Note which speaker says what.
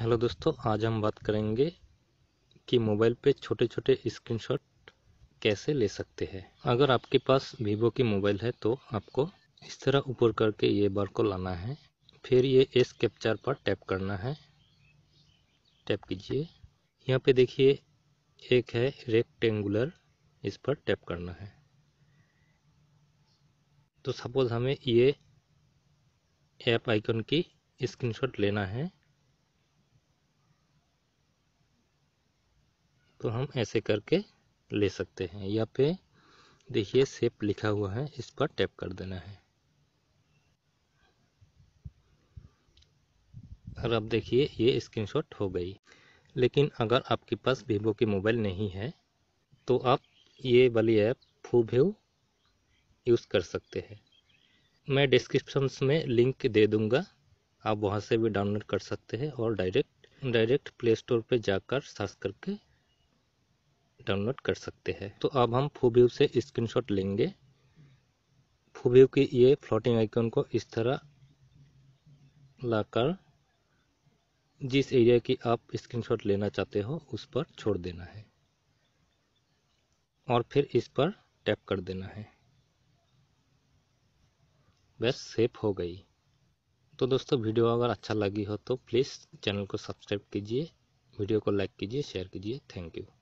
Speaker 1: hello दोस्तों आज हम बात करेंगे कि मोबाइल पे छोटे छोटे स्क्रीनशॉट कैसे ले सकते हैं अगर आपके पास वीवो की मोबाइल है तो आपको इस तरह ऊपर करके ये बार को लाना है फिर ये एस कैप्चर पर टैप करना है टैप कीजिए यहाँ पे देखिए एक है रेक्टेंगुलर इस पर टैप करना है तो सपोज़ हमें ये ऐप आइकन की स्क्रीनशॉट लेना है तो हम ऐसे करके ले सकते हैं या पे देखिए सेप लिखा हुआ है इस पर टैप कर देना है और अब देखिए ये स्क्रीनशॉट हो गई लेकिन अगर आपके पास वीवो के मोबाइल नहीं है तो आप ये वाली ऐप व्यू यूज़ कर सकते हैं मैं डिस्क्रिप्शन में लिंक दे दूँगा आप वहाँ से भी डाउनलोड कर सकते हैं और डायरेक्ट डायरेक्ट प्ले स्टोर पर जाकर सर्च करके डाउनलोड कर सकते हैं तो अब हम फूव्यू से स्क्रीनशॉट लेंगे फूव्यू की ये फ्लोटिंग आइकन को इस तरह लाकर जिस एरिया की आप स्क्रीनशॉट लेना चाहते हो उस पर छोड़ देना है और फिर इस पर टैप कर देना है बस सेफ हो गई तो दोस्तों वीडियो अगर अच्छा लगी हो तो प्लीज़ चैनल को सब्सक्राइब कीजिए वीडियो को लाइक कीजिए शेयर कीजिए थैंक यू